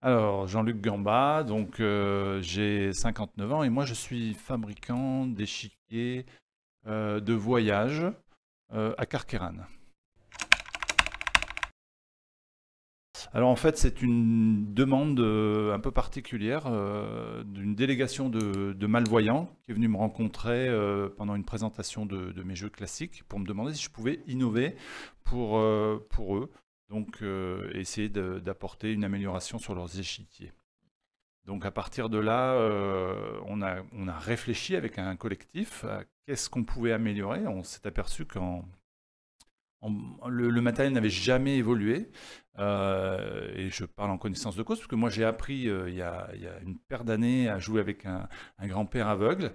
Alors, Jean-Luc Gamba, donc euh, j'ai 59 ans et moi je suis fabricant d'échiquiers euh, de voyage euh, à Carqueran. Alors en fait, c'est une demande un peu particulière d'une délégation de, malvoyants qui est venue me rencontrer pendant une présentation de, de, mes jeux classiques pour me demander si je pouvais innover pour, pour eux donc euh, essayer d'apporter une amélioration sur leurs échiquiers. Donc à partir de là, euh, on, a, on, a, réfléchi avec un collectif qu'est-ce qu'on pouvait améliorer. On s'est aperçu qu'en le, matériel n'avait jamais évolué. Euh, et je parle en connaissance de cause, parce que moi j'ai appris euh, il, y a, une paire d'années à jouer avec un, grand-père aveugle.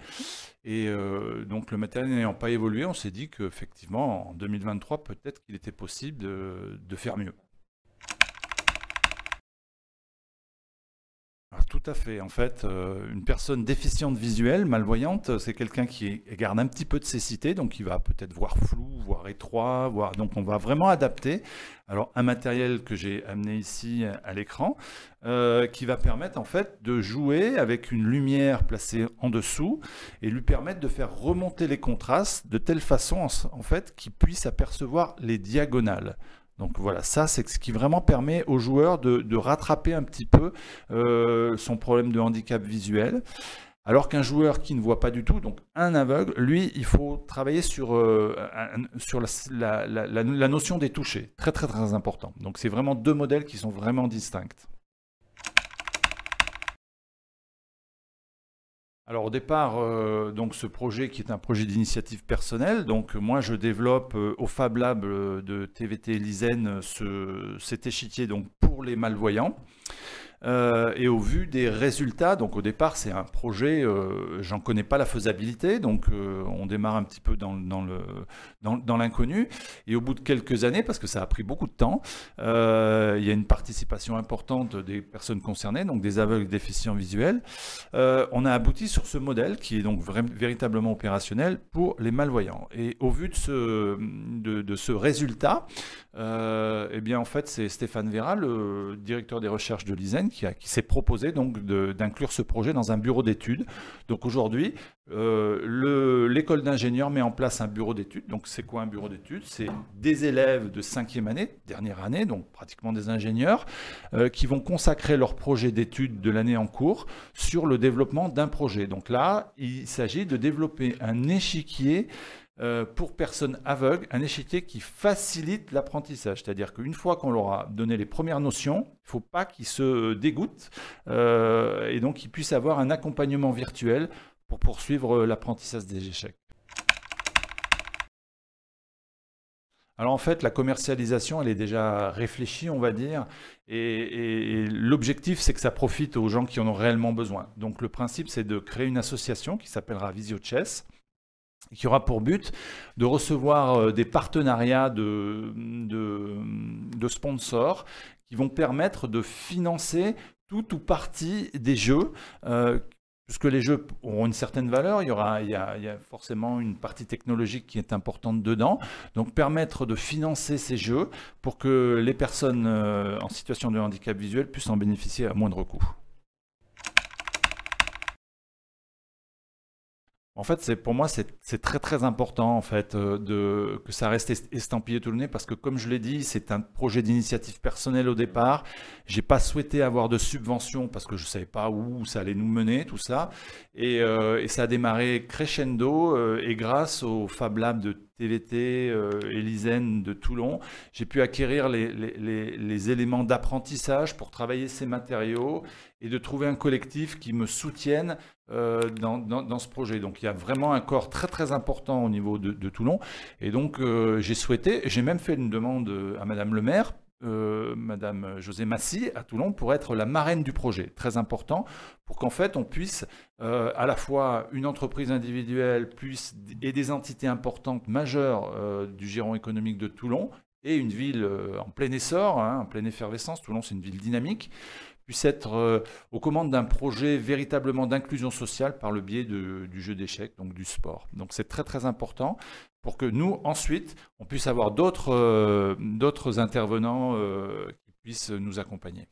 Et euh, donc le matériel n'ayant pas évolué, on s'est dit qu'effectivement en 2023, peut-être qu'il était possible de faire mieux. Tout à fait. En fait, euh, une personne déficiente visuelle, malvoyante, euh, c'est quelqu'un qui garde un petit peu de cécité, donc il va peut-être voir flou, voir étroit, Donc on va vraiment adapter. Alors un matériel que j'ai amené ici à l'écran, euh, qui va permettre en fait de jouer avec une lumière placée en dessous et lui permettre de faire remonter les contrastes de telle façon fait qu'il puisse apercevoir les diagonales. Donc voilà, ça c'est ce qui vraiment permet au joueur de, rattraper un petit peu euh, son problème de handicap visuel. Alors qu'un joueur qui ne voit pas du tout, donc un aveugle, lui, il faut travailler sur, euh, sur la, la, notion des touchés. Très très très important. Donc c'est vraiment deux modèles qui sont vraiment distincts. Alors au départ, euh, donc ce projet qui est un projet d'initiative personnelle, donc moi je développe euh, au Fab Lab euh, de TVT Lisène ce, cet échiquier donc pour les malvoyants. Euh, et au vu des résultats, donc au départ c'est un projet, euh, j'en connais pas la faisabilité, donc euh, on démarre un petit peu dans, le, dans, l'inconnu. Et au bout de quelques années, parce que ça a pris beaucoup de temps, il y a une participation importante des personnes concernées, donc des aveugles déficients visuels. on a abouti sur ce modèle qui est donc véritablement opérationnel pour les malvoyants. Et au vu de ce, de, de ce résultat, et eh bien en fait c'est Stéphane Vera, le directeur des recherches de l'ISEN, qui, s'est proposé donc d'inclure ce projet dans un bureau d'études. Donc aujourd'hui, euh, l'école d'ingénieurs met en place un bureau d'études. Donc c'est quoi un bureau d'études C'est des élèves de cinquième année, dernière année, donc pratiquement des ingénieurs, euh, qui vont consacrer leur projet d'études de l'année en cours sur le développement d'un projet. Donc là, il s'agit de développer un échiquier euh, pour personnes aveugles, un échiquier qui facilite l'apprentissage. C'est-à-dire qu'une fois qu'on leur a donné les premières notions, il ne faut pas qu'ils se dégoûtent euh, et donc qu'ils puissent avoir un accompagnement virtuel pour poursuivre euh, l'apprentissage des échecs. Alors en fait, la commercialisation, elle est déjà réfléchie, on va dire, et, l'objectif, c'est que ça profite aux gens qui en ont réellement besoin. Donc le principe, c'est de créer une association qui s'appellera Visio Chess, qui aura pour but de recevoir euh, des partenariats de, de, sponsors qui vont permettre de financer tout ou partie des jeux euh, puisque les jeux auront une certaine valeur, il y, aura, il y a forcément une partie technologique qui est importante dedans. Donc permettre de financer ces jeux pour que les personnes euh, en situation de handicap visuel puissent en bénéficier à moindre coût. En fait, c'est pour moi, c'est très très important en fait euh, de, que ça reste estampillé tout le nez parce que comme je l'ai dit, c'est un projet d'initiative personnelle au départ. J'ai pas souhaité avoir de subvention parce que je savais pas où ça allait nous mener tout ça, et, euh, ça a démarré crescendo euh, et grâce au Fab Lab de TVT, euh, de Toulon. J'ai pu acquérir les, éléments d'apprentissage pour travailler ces matériaux et de trouver un collectif qui me soutienne euh, dans, ce projet. Donc il y a vraiment un corps très très important au niveau de, Toulon. Et donc euh, j'ai souhaité, j'ai même fait une demande à Madame le maire euh, Madame José Massy à Toulon pour être la marraine du projet. Très important pour qu'en fait on puisse euh, à la fois une entreprise individuelle et des entités importantes majeures euh, du giron économique de Toulon et une ville euh, en plein essor, hein, en pleine effervescence, Toulon c'est une ville dynamique, puisse être euh, aux commandes d'un projet véritablement d'inclusion sociale par le biais du jeu d'échecs, donc du sport. Donc c'est très très important pour que nous, ensuite, on puisse avoir d'autres euh, intervenants qui puissent nous accompagner.